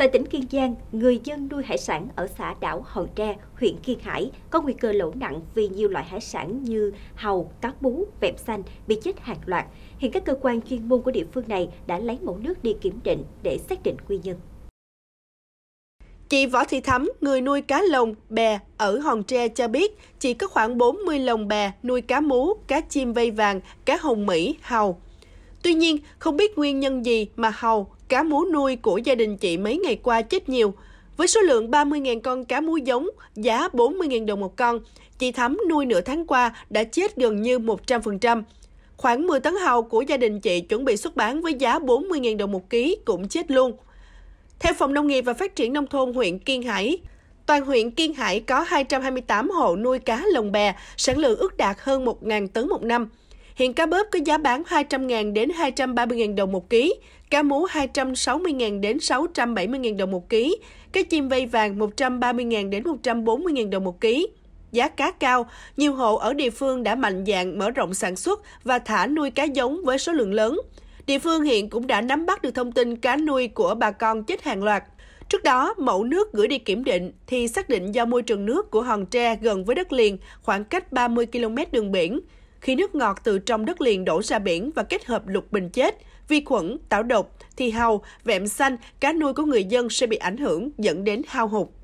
Tại tỉnh Kiên Giang, người dân nuôi hải sản ở xã đảo Hòn Tre, huyện Kiên Hải có nguy cơ lỗ nặng vì nhiều loại hải sản như hàu, cá bú, vẹm xanh bị chết hàng loạt. Hiện các cơ quan chuyên môn của địa phương này đã lấy mẫu nước đi kiểm định để xác định nguyên nhân. Chị Võ Thị Thắm, người nuôi cá lồng, bè ở Hòn Tre cho biết chỉ có khoảng 40 lồng bè nuôi cá mú, cá chim vây vàng, cá hồng Mỹ, hàu. Tuy nhiên, không biết nguyên nhân gì mà hàu cá mú nuôi của gia đình chị mấy ngày qua chết nhiều. Với số lượng 30.000 con cá mú giống, giá 40.000 đồng một con, chị Thắm nuôi nửa tháng qua đã chết gần như 100%. Khoảng 10 tấn hào của gia đình chị chuẩn bị xuất bán với giá 40.000 đồng một ký cũng chết luôn. Theo Phòng Nông nghiệp và Phát triển Nông thôn huyện Kiên Hải, toàn huyện Kiên Hải có 228 hộ nuôi cá lồng bè, sản lượng ước đạt hơn 1.000 tấn một năm. Hiện cá bớp có giá bán 200.000 đến 230.000 đồng một ký, cá mú 260.000 đến 670.000 đồng một ký, cá chim vây vàng 130.000 đến 140.000 đồng một ký. Giá cá cao, nhiều hộ ở địa phương đã mạnh dạn mở rộng sản xuất và thả nuôi cá giống với số lượng lớn. Địa phương hiện cũng đã nắm bắt được thông tin cá nuôi của bà con chết hàng loạt. Trước đó, mẫu nước gửi đi kiểm định thì xác định do môi trường nước của hòn tre gần với đất liền, khoảng cách 30 km đường biển. Khi nước ngọt từ trong đất liền đổ ra biển và kết hợp lục bình chết, vi khuẩn, tảo độc, thì hầu, vẹm xanh, cá nuôi của người dân sẽ bị ảnh hưởng dẫn đến hao hụt.